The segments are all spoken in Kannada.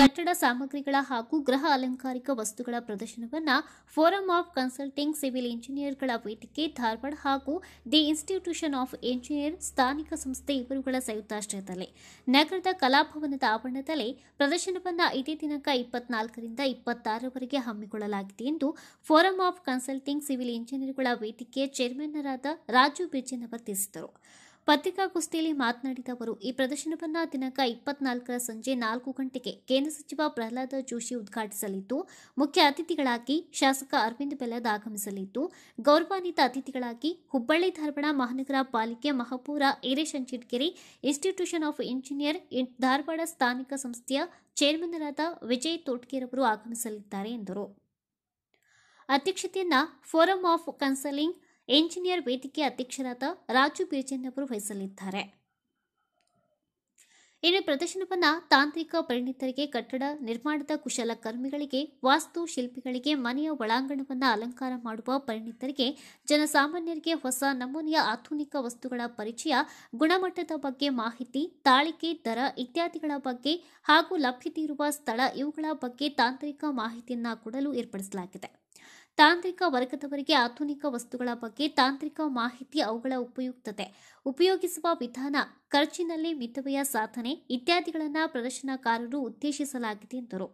ಕಟ್ಟಡ ಸಾಮಗ್ರಿಗಳ ಹಾಗೂ ಗೃಹ ಅಲಂಕಾರಿಕ ವಸ್ತುಗಳ ಪ್ರದರ್ಶನವನ್ನು ಫೋರಂ ಆಫ್ ಕನ್ಸಲ್ಟಿಂಗ್ ಸಿವಿಲ್ ಇಂಜಿನಿಯರ್ಗಳ ವೇದಿಕೆ ಧಾರವಾಡ ಹಾಗೂ ದಿ ಇನ್ಸ್ಟಿಟ್ಯೂಷನ್ ಆಫ್ ಇಂಜಿನಿಯರ್ ಸ್ಥಾನಿಕ ಸಂಸ್ಥೆ ಇವರುಗಳ ಸಂಯುಕ್ತಾಶ್ರಯದಲ್ಲಿ ನಗರದ ಕಲಾಭವನದ ಆವರಣದಲ್ಲಿ ಪ್ರದರ್ಶನವನ್ನು ಇದೇ ದಿನಾಂಕ ಇಪ್ಪತ್ನಾಲ್ಕರಿಂದ ಇಪ್ಪತ್ತಾರರವರೆಗೆ ಹಮ್ಮಿಕೊಳ್ಳಲಾಗಿದೆ ಎಂದು ಫೋರಂ ಆಫ್ ಕನ್ಸಲ್ಟಿಂಗ್ ಸಿವಿಲ್ ಇಂಜಿನಿಯರ್ಗಳ ವೇದಿಕೆ ಚೇರ್ಮನ್ನರಾದ ರಾಜು ಬಿರ್ಜನವರ್ ತಿಳಿಸಿದರು ಪತ್ರಿಕಾಗೋಷ್ಠಿಯಲ್ಲಿ ಮಾತನಾಡಿದ ಅವರು ಈ ಪ್ರದರ್ಶನವನ್ನು ದಿನಾಂಕ ಇಪ್ಪತ್ನಾಲ್ಕರ ಸಂಜೆ ನಾಲ್ಕು ಗಂಟೆಗೆ ಕೇಂದ್ರ ಸಚಿವ ಪ್ರಹ್ಲಾದ ಜೋಶಿ ಉದ್ಘಾಟಿಸಲಿದ್ದು ಮುಖ್ಯ ಅತಿಥಿಗಳಾಗಿ ಶಾಸಕ ಅರವಿಂದ್ ಬೆಲ್ಲದ್ ಆಗಮಿಸಲಿದ್ದು ಗೌರವಾನ್ವಿತ ಅತಿಥಿಗಳಾಗಿ ಹುಬ್ಬಳ್ಳಿ ಧಾರವಾಡ ಮಹಾನಗರ ಪಾಲಿಕೆ ಮಹಾಪೌರ ಅಂಚಿಟ್ಗಿರಿ ಇನ್ಸ್ಟಿಟ್ಯೂಷನ್ ಆಫ್ ಇಂಜಿನಿಯರ್ ಧಾರವಾಡ ಸ್ಥಾನಿಕ ಸಂಸ್ಥೆಯ ಚೇರ್ಮನ್ನರಾದ ವಿಜಯ್ ತೋಟ್ಕೇರವರು ಆಗಮಿಸಲಿದ್ದಾರೆ ಎಂದರು ಅಧ್ಯಕ್ಷತೆಯನ್ನ ಫೋರಂ ಆಫ್ ಕನ್ಸಲಿಂಗ್ ಎಂಜಿನಿಯರ್ ವೇದಿಕೆ ಅಧ್ಯಕ್ಷರಾದ ರಾಜು ಅವರು ವಹಿಸಲಿದ್ದಾರೆ ಇನ್ನು ಪ್ರದರ್ಶನವನ್ನು ತಾಂತ್ರಿಕ ಪರಿಣಿತರಿಗೆ ಕಟ್ಟಡ ನಿರ್ಮಾಣದ ಕುಶಲಕರ್ಮಿಗಳಿಗೆ ವಾಸ್ತುಶಿಲ್ಪಿಗಳಿಗೆ ಮನೆಯ ಒಳಾಂಗಣವನ್ನು ಅಲಂಕಾರ ಮಾಡುವ ಪರಿಣಿತರಿಗೆ ಜನಸಾಮಾನ್ಯರಿಗೆ ಹೊಸ ನಮೂನೆಯ ಆಧುನಿಕ ವಸ್ತುಗಳ ಪರಿಚಯ ಗುಣಮಟ್ಟದ ಬಗ್ಗೆ ಮಾಹಿತಿ ತಾಳಿಕೆ ದರ ಇತ್ಯಾದಿಗಳ ಬಗ್ಗೆ ಹಾಗೂ ಲಭ್ಯತೆ ಇರುವ ಸ್ಥಳ ಇವುಗಳ ಬಗ್ಗೆ ತಾಂತ್ರಿಕ ಮಾಹಿತಿಯನ್ನು ಕೊಡಲು ಏರ್ಪಡಿಸಲಾಗಿದೆ ತಾಂತ್ರಿಕ ವರ್ಗದವರಿಗೆ ಆಧುನಿಕ ವಸ್ತುಗಳ ಬಗ್ಗೆ ತಾಂತ್ರಿಕ ಮಾಹಿತಿ ಅವುಗಳ ಉಪಯುಕ್ತತೆ ಉಪಯೋಗಿಸುವ ವಿಧಾನ ಖರ್ಚಿನಲ್ಲಿ ವಿಧವೆಯ ಸಾಧನೆ ಇತ್ಯಾದಿಗಳನ್ನು ಪ್ರದರ್ಶನಕಾರರು ಉದ್ದೇಶಿಸಲಾಗಿದೆ ಎಂದರು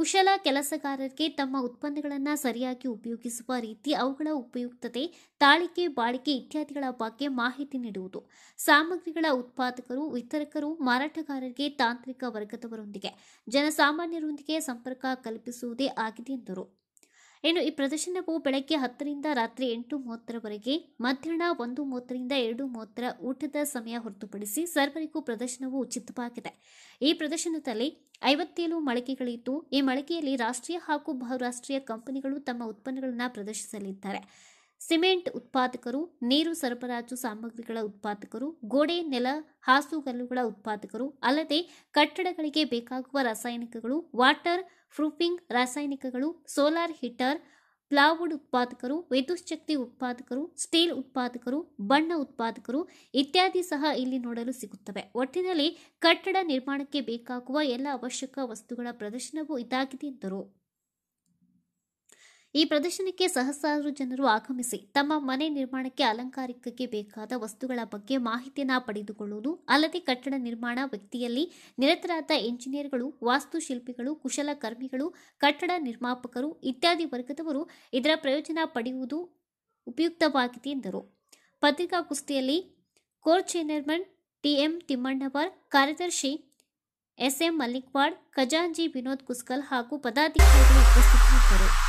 ಕುಶಲ ಕೆಲಸಗಾರರಿಗೆ ತಮ್ಮ ಉತ್ಪನ್ನಗಳನ್ನು ಸರಿಯಾಗಿ ಉಪಯೋಗಿಸುವ ರೀತಿ ಅವುಗಳ ಉಪಯುಕ್ತತೆ ತಾಳಿಕೆ ಬಾಳಿಕೆ ಇತ್ಯಾದಿಗಳ ಬಗ್ಗೆ ಮಾಹಿತಿ ನೀಡುವುದು ಸಾಮಗ್ರಿಗಳ ಉತ್ಪಾದಕರು ವಿತರಕರು ಮಾರಾಟಗಾರರಿಗೆ ತಾಂತ್ರಿಕ ವರ್ಗದವರೊಂದಿಗೆ ಜನಸಾಮಾನ್ಯರೊಂದಿಗೆ ಸಂಪರ್ಕ ಕಲ್ಪಿಸುವುದೇ ಆಗಿದೆ ಎಂದರು ಇನ್ನು ಈ ಪ್ರದರ್ಶನವು ಬೆಳಗ್ಗೆ ಹತ್ತರಿಂದ ರಾತ್ರಿ ಎಂಟು ಮೂವತ್ತರವರೆಗೆ ಮಧ್ಯಾಹ್ನ ಒಂದು ಮೂವತ್ತರಿಂದ ಎರಡು ಮೂವತ್ತರ ಊಟದ ಸಮಯ ಹೊರತುಪಡಿಸಿ ಸರ್ವರಿಗೂ ಪ್ರದರ್ಶನವು ಉಚಿತವಾಗಿದೆ ಈ ಪ್ರದರ್ಶನದಲ್ಲಿ ಐವತ್ತೇಳು ಮಳಿಗೆಗಳಿದ್ದು ಈ ಮಳಿಗೆಯಲ್ಲಿ ರಾಷ್ಟ್ರೀಯ ಹಾಗೂ ಬಹುರಾಷ್ಟ್ರೀಯ ಕಂಪನಿಗಳು ತಮ್ಮ ಉತ್ಪನ್ನಗಳನ್ನು ಪ್ರದರ್ಶಿಸಲಿದ್ದಾರೆ ಸಿಮೆಂಟ್ ಉತ್ಪಾದಕರು ನೀರು ಸರಬರಾಜು ಸಾಮಗ್ರಿಗಳ ಉತ್ಪಾದಕರು ಗೋಡೆ ನೆಲ ಹಾಸುಗಲ್ಲುಗಳ ಉತ್ಪಾದಕರು ಅಲ್ಲದೆ ಕಟ್ಟಡಗಳಿಗೆ ಬೇಕಾಗುವ ರಾಸಾಯನಿಕಗಳು ವಾಟರ್ ಪ್ರೂಫಿಂಗ್ ರಾಸಾಯನಿಕಗಳು ಸೋಲಾರ್ ಹೀಟರ್ ಪ್ಲಾವುಡ್ ಉತ್ಪಾದಕರು ವಿದ್ಯುಚ್ಛಕ್ತಿ ಉತ್ಪಾದಕರು ಸ್ಟೀಲ್ ಉತ್ಪಾದಕರು ಬಣ್ಣ ಉತ್ಪಾದಕರು ಇತ್ಯಾದಿ ಸಹ ಇಲ್ಲಿ ನೋಡಲು ಸಿಗುತ್ತವೆ ಒಟ್ಟಿನಲ್ಲಿ ಕಟ್ಟಡ ನಿರ್ಮಾಣಕ್ಕೆ ಬೇಕಾಗುವ ಎಲ್ಲ ಅವಶ್ಯಕ ವಸ್ತುಗಳ ಪ್ರದರ್ಶನವೂ ಇದಾಗಿದೆ ಎಂದರು ಈ ಪ್ರದರ್ಶನಕ್ಕೆ ಸಹಸ್ರಾರು ಜನರು ಆಗಮಿಸಿ ತಮ್ಮ ಮನೆ ನಿರ್ಮಾಣಕ್ಕೆ ಅಲಂಕಾರಿಕಕ್ಕೆ ಬೇಕಾದ ವಸ್ತುಗಳ ಬಗ್ಗೆ ಮಾಹಿತಿಯನ್ನು ಪಡೆದುಕೊಳ್ಳುವುದು ಅಲ್ಲದೆ ಕಟ್ಟಡ ನಿರ್ಮಾಣ ವ್ಯಕ್ತಿಯಲ್ಲಿ ನಿರತರಾದ ಎಂಜಿನಿಯರ್ಗಳು ವಾಸ್ತುಶಿಲ್ಪಿಗಳು ಕುಶಲಕರ್ಮಿಗಳು ಕಟ್ಟಡ ನಿರ್ಮಾಪಕರು ಇತ್ಯಾದಿ ವರ್ಗದವರು ಇದರ ಪ್ರಯೋಜನ ಪಡೆಯುವುದು ಉಪಯುಕ್ತವಾಗಿದೆ ಎಂದರು ಪತ್ರಿಕಾಗೋಷ್ಠಿಯಲ್ಲಿ ಕೋರ್ ಚೇರ್ಮನ್ ಟಿಎಂ ತಿಮ್ಮಣ್ಣವರ್ ಕಾರ್ಯದರ್ಶಿ ಎಸ್ಎಂ ಮಲ್ಲಿಕ್ವಾಡ್ ಖಜಾಂಜಿ ವಿನೋದ್ ಕುಸ್ಕಲ್ ಹಾಗೂ ಪದಾಧಿಕಾರಿಗಳು ಉಪಸ್ಥಿತರಿದ್ದರು